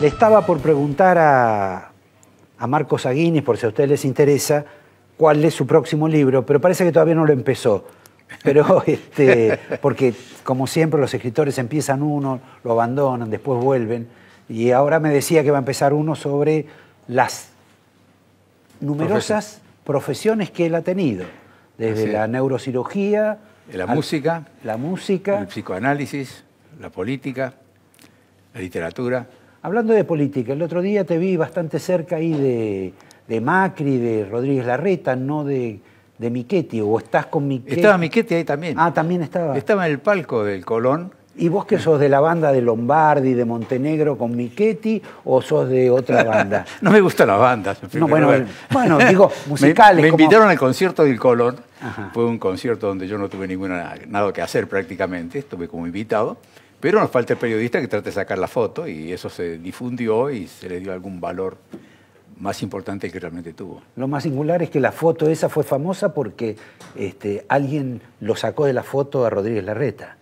Le estaba por preguntar a, a Marcos Aguinis, por si a ustedes les interesa, cuál es su próximo libro, pero parece que todavía no lo empezó. Pero, este, porque como siempre los escritores empiezan uno, lo abandonan, después vuelven. Y ahora me decía que va a empezar uno sobre las numerosas profesiones que él ha tenido, desde la neurocirugía, la música, la música, el psicoanálisis, la política, la literatura. Hablando de política, el otro día te vi bastante cerca ahí de, Macri, de Rodríguez Larreta, no de, de Miquetti, o estás con Miquetti. Estaba Miquetti ahí también. Ah, también estaba. Estaba en el palco del Colón. ¿Y vos que sos de la banda de Lombardi, de Montenegro con Miquetti o sos de otra banda? no me gustan las bandas. bueno, bueno, digo, musicales. me, invitaron al concierto del Colón. Fue un concierto donde yo no tuve ninguna, nada que hacer prácticamente, estuve como invitado. Pero nos falta el periodista que trate de sacar la foto y eso se difundió y se le dio algún valor más importante que realmente tuvo. Lo más singular es que la foto esa fue famosa porque este, alguien lo sacó de la foto a Rodríguez Larreta.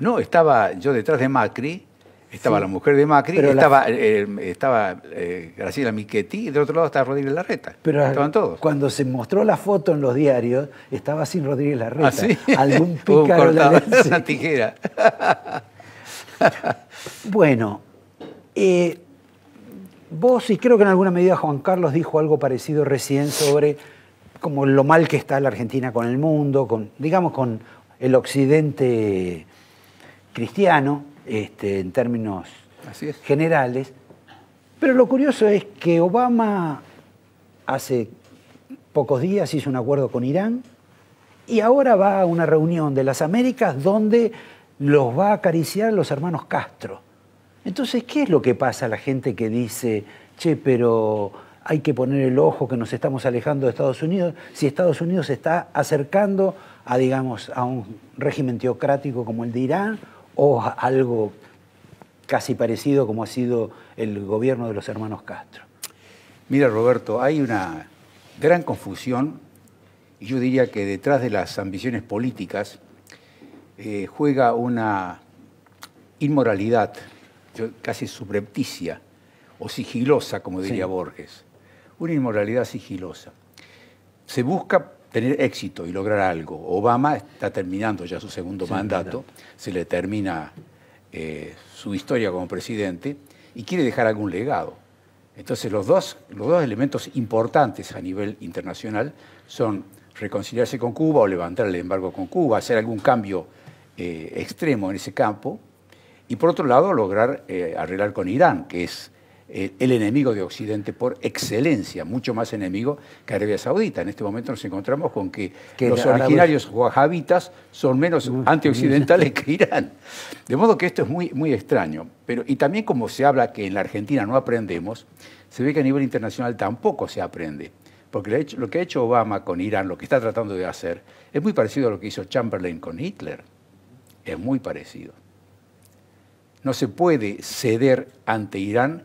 No, estaba yo detrás de Macri, estaba la mujer de Macri, estaba, eh, estaba eh, Graciela Michetti y del otro lado estaba Rodríguez Larreta. Pero Estaban todos. Cuando se mostró la foto en los diarios, estaba sin Rodríguez ah, Larreta. sí? Algún pícaro de la tijera bueno, eh, vos, y creo que en alguna medida Juan Carlos dijo algo parecido recién sobre como lo mal que está la Argentina con el mundo, con, digamos con el occidente cristiano, este, en términos generales. Pero lo curioso es que Obama hace pocos días hizo un acuerdo con Irán y ahora va a una reunión de las Américas donde los va a acariciar los hermanos Castro. Entonces, ¿qué es lo que pasa a la gente que dice, che, pero hay que poner el ojo que nos estamos alejando de Estados Unidos, si Estados Unidos se está acercando a, digamos, a un régimen teocrático como el de Irán o a algo casi parecido como ha sido el gobierno de los hermanos Castro? Mira, Roberto, hay una gran confusión, y yo diría que detrás de las ambiciones políticas eh, juega una inmoralidad casi subrepticia o sigilosa, como diría Borges. Una inmoralidad sigilosa. Se busca tener éxito y lograr algo. Obama está terminando ya su segundo mandato, se le termina eh, su historia como presidente y quiere dejar algún legado. Entonces los dos, los dos elementos importantes a nivel internacional son reconciliarse con Cuba o levantar el embargo con Cuba, hacer algún cambio eh, extremo en ese campo, y por otro lado lograr eh, arreglar con Irán, que es eh, el enemigo de Occidente por excelencia, mucho más enemigo que Arabia Saudita. En este momento nos encontramos con que, los originarios wahhabitas son menos antioccidentales que Irán. De modo que esto es muy, muy extraño. Pero, y también como se habla que en la Argentina no aprendemos, se ve que a nivel internacional tampoco se aprende. Porque lo que ha hecho Obama con Irán, lo que está tratando de hacer, es muy parecido a lo que hizo Chamberlain con Hitler es muy parecido. No se puede ceder ante Irán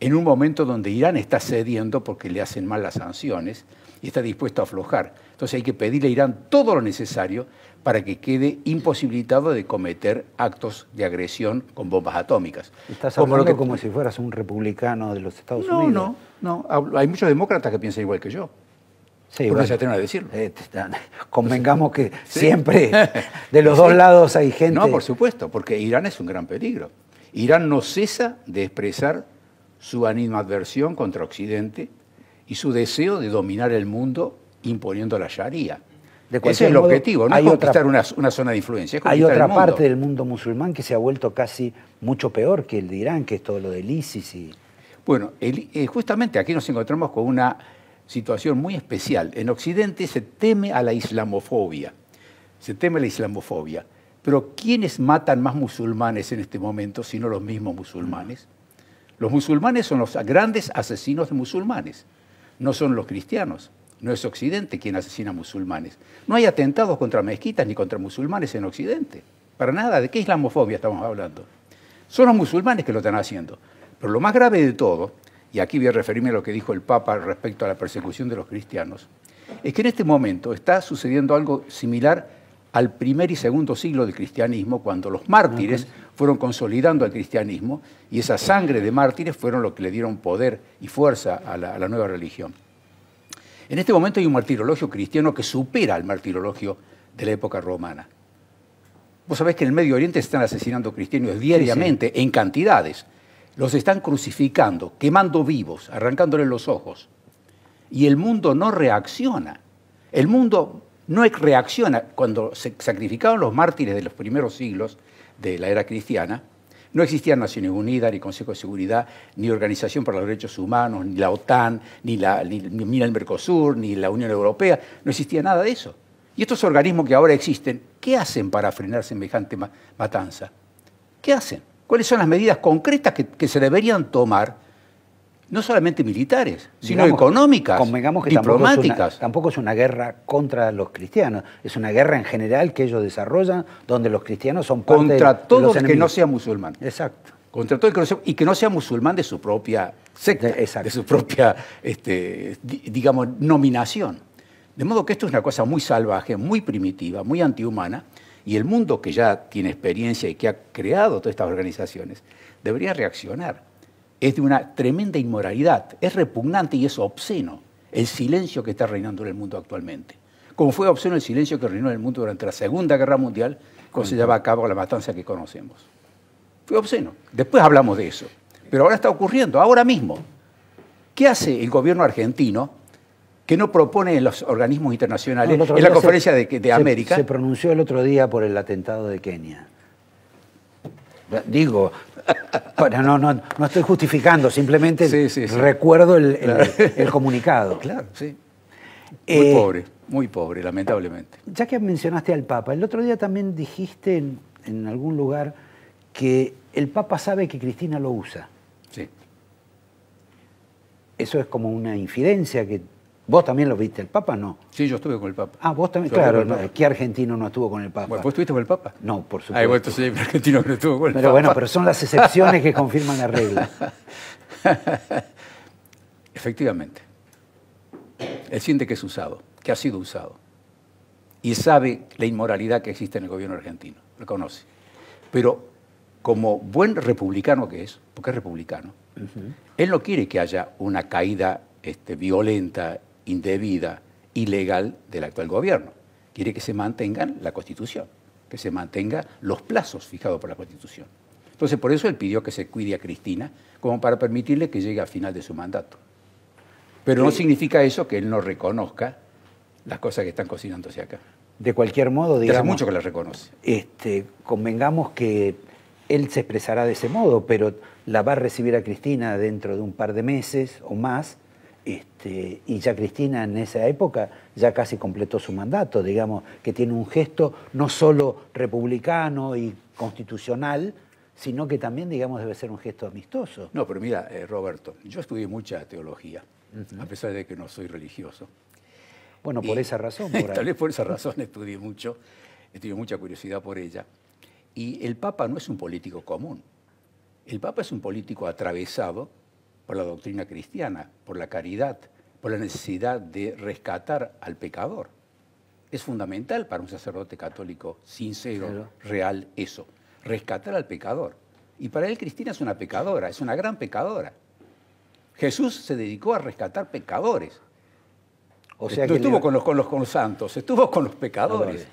en un momento donde Irán está cediendo porque le hacen mal las sanciones y está dispuesto a aflojar. Entonces hay que pedirle a Irán todo lo necesario para que quede imposibilitado de cometer actos de agresión con bombas atómicas. Estás hablando como, si fueras un republicano de los Estados Unidos. No, no, no. Hay muchos demócratas que piensan igual que yo. Sí, se a decirlo. Eh, convengamos que siempre de los dos lados hay gente. No, por supuesto, porque Irán es un gran peligro. Irán no cesa de expresar su animadversión contra Occidente y su deseo de dominar el mundo imponiendo la Sharia. Ese es el objetivo, no hay es conquistar una, zona de influencia. hay otra parte del mundo musulmán que se ha vuelto casi mucho peor que el de Irán, que es todo lo del ISIS. Y... Bueno, eh, justamente aquí nos encontramos con una situación muy especial. En Occidente se teme a la islamofobia, se teme a la islamofobia. Pero ¿quiénes matan más musulmanes en este momento, si no los mismos musulmanes? Los musulmanes son los grandes asesinos de musulmanes, no son los cristianos. No es Occidente quien asesina a musulmanes. No hay atentados contra mezquitas ni contra musulmanes en Occidente. Para nada, ¿de qué islamofobia estamos hablando? Son los musulmanes que lo están haciendo. Pero lo más grave de todo y aquí voy a referirme a lo que dijo el Papa respecto a la persecución de los cristianos, es que en este momento está sucediendo algo similar al primer y segundo siglo del cristianismo, cuando los mártires fueron consolidando al cristianismo y esa sangre de mártires fueron lo que le dieron poder y fuerza a la, nueva religión. En este momento hay un martirologio cristiano que supera al martirologio de la época romana. Vos sabés que en el Medio Oriente se están asesinando cristianos diariamente en cantidades. Los están crucificando, quemando vivos, arrancándole los ojos. Y el mundo no reacciona. El mundo no reacciona. Cuando se sacrificaban los mártires de los primeros siglos de la era cristiana, no existían Naciones Unidas, ni Consejo de Seguridad, ni Organización para los Derechos Humanos, ni la OTAN, ni, la, ni, ni el Mercosur, ni la Unión Europea. No existía nada de eso. Y estos organismos que ahora existen, ¿qué hacen para frenar semejante matanza? ¿Qué hacen? cuáles son las medidas concretas que, se deberían tomar, no solamente militares, sino económicas, que diplomáticas. Tampoco es, una, guerra contra los cristianos, es una guerra en general que ellos desarrollan, donde los cristianos son parte Contra todo el que no sea musulmán. Exacto. Contra todo y que no sea musulmán de su propia secta, de, su propia, este, digamos, nominación. De modo que esto es una cosa muy salvaje, muy primitiva, muy antihumana, y el mundo que ya tiene experiencia y que ha creado todas estas organizaciones, debería reaccionar. Es de una tremenda inmoralidad, es repugnante y es obsceno el silencio que está reinando en el mundo actualmente. Como fue obsceno el silencio que reinó en el mundo durante la Segunda Guerra Mundial, cuando se llevaba a cabo la matanza que conocemos. Fue obsceno. Después hablamos de eso. Pero ahora está ocurriendo, ahora mismo. ¿Qué hace el gobierno argentino que no proponen los organismos internacionales. en la conferencia de, de América. Se pronunció el otro día por el atentado de Kenia. Digo, no, no, estoy justificando, simplemente recuerdo el, comunicado. Claro, sí. Eh, muy pobre, muy pobre, lamentablemente. Ya que mencionaste al Papa, el otro día también dijiste en algún lugar que el Papa sabe que Cristina lo usa. Sí. Eso es como una infidencia que Vos también lo viste, el Papa no. Sí, yo estuve con el Papa. Ah, vos también, claro, ¿qué argentino no estuvo con el Papa? Bueno, ¿Vos estuviste con el Papa? No, por supuesto. Ah, vos entonces el argentino no estuvo con el Papa. Pero bueno, pero son las excepciones que confirman la regla. Efectivamente. Él siente que es usado, que ha sido usado. Y sabe la inmoralidad que existe en el gobierno argentino, lo conoce. Pero como buen republicano que es, porque es republicano, él no quiere que haya una caída este, violenta indebida, ilegal del actual gobierno. Quiere que se mantenga la Constitución, que se mantenga los plazos fijados por la Constitución. Entonces, por eso él pidió que se cuide a Cristina, como para permitirle que llegue al final de su mandato. Pero no significa eso que él no reconozca las cosas que están cocinándose acá. De cualquier modo, digamos. Hace mucho que la reconoce. Este, convengamos que él se expresará de ese modo, pero la va a recibir a Cristina dentro de un par de meses o más este, y ya Cristina en esa época ya casi completó su mandato, digamos, que tiene un gesto no solo republicano y constitucional, sino que también, digamos, debe ser un gesto amistoso. No, pero mira, eh, Roberto, yo estudié mucha teología, a pesar de que no soy religioso. Bueno, por esa razón. Por tal vez por esa razón estudié mucho, estudié mucha curiosidad por ella. Y el Papa no es un político común. El Papa es un político atravesado por la doctrina cristiana, por la caridad, por la necesidad de rescatar al pecador. Es fundamental para un sacerdote católico sincero, real, eso, rescatar al pecador. Y para él Cristina es una pecadora, es una gran pecadora. Jesús se dedicó a rescatar pecadores. O sea estuvo con, los, con, los, con los santos, estuvo con los pecadores,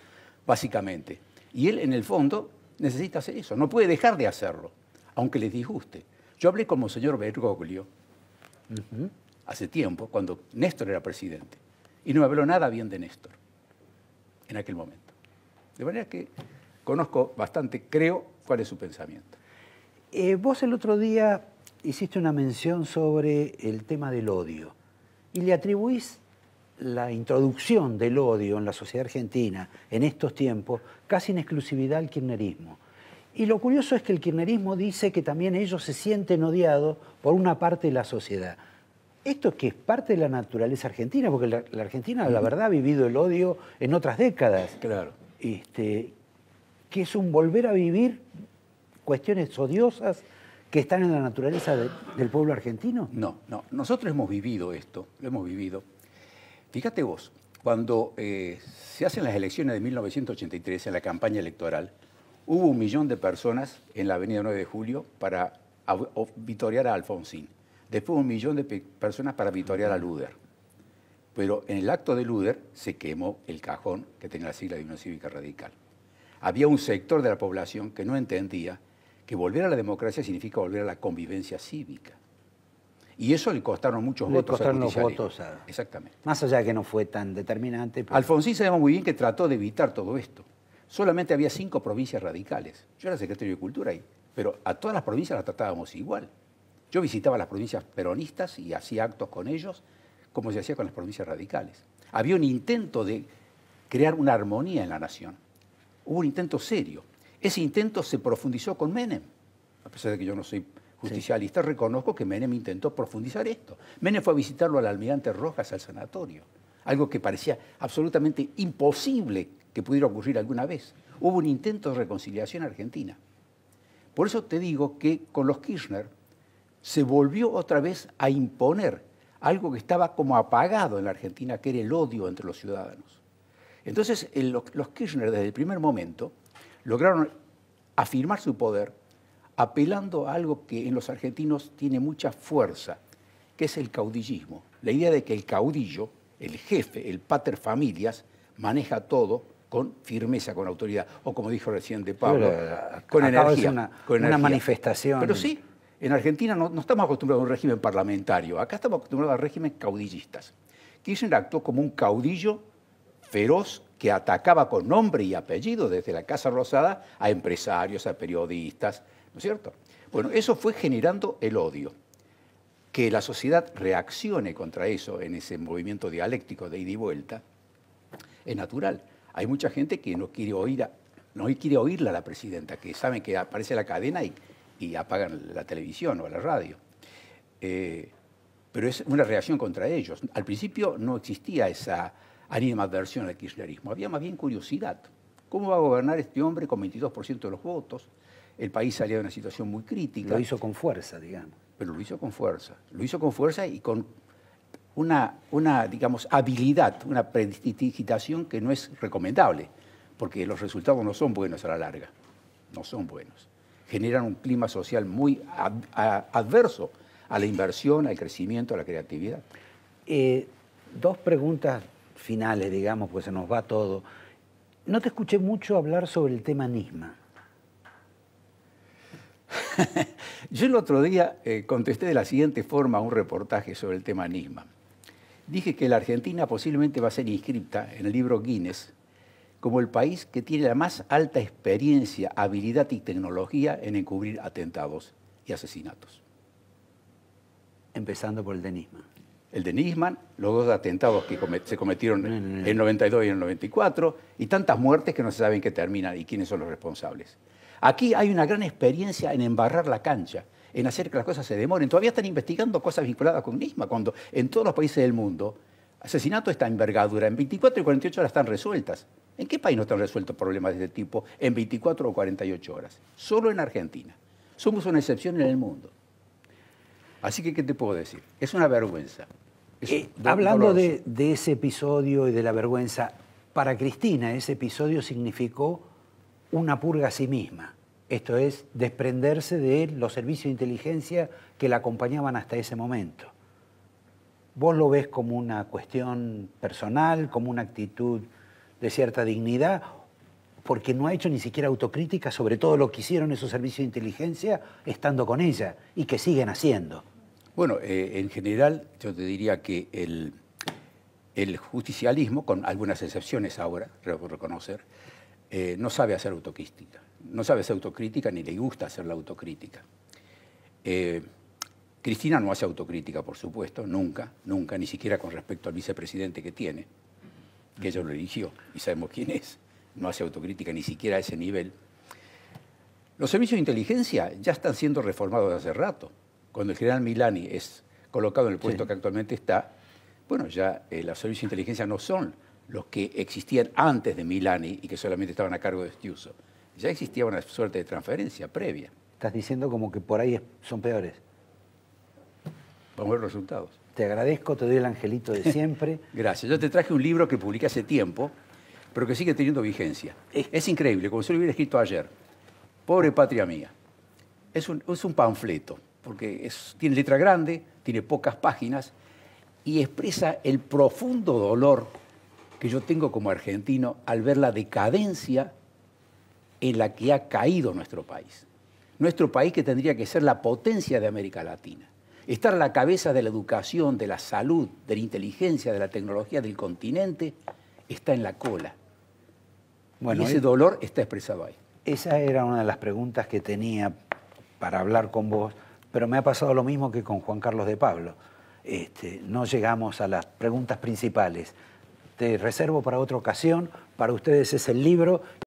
básicamente. Y él, en el fondo, necesita hacer eso, no puede dejar de hacerlo, aunque les disguste. Yo hablé con señor Bergoglio hace tiempo, cuando Néstor era presidente, y no me habló nada bien de Néstor en aquel momento. De manera que conozco bastante, creo, cuál es su pensamiento. Eh, vos el otro día hiciste una mención sobre el tema del odio y le atribuís la introducción del odio en la sociedad argentina en estos tiempos casi en exclusividad al kirchnerismo. Y lo curioso es que el kirchnerismo dice que también ellos se sienten odiados por una parte de la sociedad. Esto que es parte de la naturaleza argentina, porque la, Argentina, la verdad, ha vivido el odio en otras décadas. Claro. Este, que es un volver a vivir cuestiones odiosas que están en la naturaleza del pueblo argentino. No, no. Nosotros hemos vivido esto, lo hemos vivido. Fíjate vos, cuando eh, se hacen las elecciones de 1983, en la campaña electoral, hubo un millón de personas en la avenida 9 de Julio para vitorear a Alfonsín. Después un millón de personas para vitoriar a Luder. Pero en el acto de Luder se quemó el cajón que tenía la sigla de una Cívica Radical. Había un sector de la población que no entendía que volver a la democracia significa volver a la convivencia cívica. Y eso le costaron muchos le votos. Costaron a los votos. Exactamente. Más allá de que no fue tan determinante. Alfonsín sabemos muy bien que trató de evitar todo esto solamente había cinco provincias radicales. Yo era secretario de Cultura ahí, pero a todas las provincias las tratábamos igual. Yo visitaba las provincias peronistas y hacía actos con ellos, como se hacía con las provincias radicales. Había un intento de crear una armonía en la nación. Hubo un intento serio. Ese intento se profundizó con Menem, a pesar de que yo no soy justicialista, reconozco que Menem intentó profundizar esto. Menem fue a visitarlo al almirante Rojas al sanatorio, algo que parecía absolutamente imposible que pudiera ocurrir alguna vez. Hubo un intento de reconciliación argentina. Por eso te digo que con los Kirchner se volvió otra vez a imponer algo que estaba como apagado en la Argentina, que era el odio entre los ciudadanos. Entonces, los Kirchner desde el primer momento lograron afirmar su poder apelando a algo que en los argentinos tiene mucha fuerza, que es el caudillismo. La idea de que el caudillo, el jefe, el pater familias, maneja todo con firmeza, con autoridad, o como dijo recién de Pablo, con, energía, una, con Una manifestación. Pero sí, en Argentina no, estamos acostumbrados a un régimen parlamentario, acá estamos acostumbrados a regímenes caudillistas. Kirchner actuó como un caudillo feroz que atacaba con nombre y apellido desde la Casa Rosada a empresarios, a periodistas, ¿no es cierto? Bueno, eso fue generando el odio. Que la sociedad reaccione contra eso en ese movimiento dialéctico de ida y vuelta es natural. Hay mucha gente que no quiere no quiere oírla a la presidenta, que saben que aparece la cadena y, apagan la televisión o la radio. Eh, pero es una reacción contra ellos. Al principio no existía esa adversión al kirchnerismo, había más bien curiosidad. ¿Cómo va a gobernar este hombre con 22% de los votos? El país salía de una situación muy crítica. Lo hizo con fuerza, digamos. Pero lo hizo con fuerza. Lo hizo con fuerza y con una, digamos, habilidad, una predigitación que no es recomendable, porque los resultados no son buenos a la larga, no son buenos. Generan un clima social muy adverso a la inversión, al crecimiento, a la creatividad. Eh, dos preguntas finales, digamos, pues se nos va todo. No te escuché mucho hablar sobre el tema Nisma. Yo el otro día eh, contesté de la siguiente forma a un reportaje sobre el tema Nisma dije que la Argentina posiblemente va a ser inscripta en el libro Guinness como el país que tiene la más alta experiencia, habilidad y tecnología en encubrir atentados y asesinatos. Empezando por el de El de los dos atentados que se cometieron en el 92 y en el 94, y tantas muertes que no se saben qué terminan y quiénes son los responsables. Aquí hay una gran experiencia en embarrar la cancha en hacer que las cosas se demoren. Todavía están investigando cosas vinculadas con NISMA, cuando en todos los países del mundo asesinato está envergadura, en 24 y 48 horas están resueltas. ¿En qué país no están resueltos problemas de este tipo en 24 o 48 horas? Solo en Argentina. Somos una excepción en el mundo. Así que, ¿qué te puedo decir? Es una vergüenza. Eh, hablando de ese episodio y de la vergüenza, para Cristina ese episodio significó una purga a sí misma. Esto es desprenderse de los servicios de inteligencia que la acompañaban hasta ese momento. ¿Vos lo ves como una cuestión personal, como una actitud de cierta dignidad? Porque no ha hecho ni siquiera autocrítica sobre todo lo que hicieron esos servicios de inteligencia estando con ella y que siguen haciendo. Bueno, eh, en general yo te diría que el, el justicialismo, con algunas excepciones ahora, reconocer, eh, no sabe hacer autocrítica, no sabe hacer autocrítica ni le gusta hacer la autocrítica. Eh, Cristina no hace autocrítica, por supuesto, nunca, nunca, ni siquiera con respecto al vicepresidente que tiene, que ella lo eligió y sabemos quién es, no hace autocrítica ni siquiera a ese nivel. Los servicios de inteligencia ya están siendo reformados hace rato. Cuando el general Milani es colocado en el puesto que actualmente está, bueno, ya eh, los servicios de inteligencia no son los que existían antes de Milani y que solamente estaban a cargo de Estiuso Ya existía una suerte de transferencia previa. Estás diciendo como que por ahí son peores. Vamos a ver los resultados. Te agradezco, te doy el angelito de siempre. Gracias. Yo te traje un libro que publiqué hace tiempo, pero que sigue teniendo vigencia. Es increíble, como si lo hubiera escrito ayer. Pobre patria mía. Es un, es un panfleto, porque tiene letra grande, tiene pocas páginas y expresa el profundo dolor que yo tengo como argentino al ver la decadencia en la que ha caído nuestro país. Nuestro país que tendría que ser la potencia de América Latina, estar a la cabeza de la educación, de la salud, de la inteligencia, de la tecnología del continente, está en la cola. Bueno, ese eh, dolor está expresado ahí. Esa era una de las preguntas que tenía para hablar con vos, pero me ha pasado lo mismo que con Juan Carlos de Pablo. Este, no llegamos a las preguntas principales te reservo para otra ocasión. Para ustedes es el libro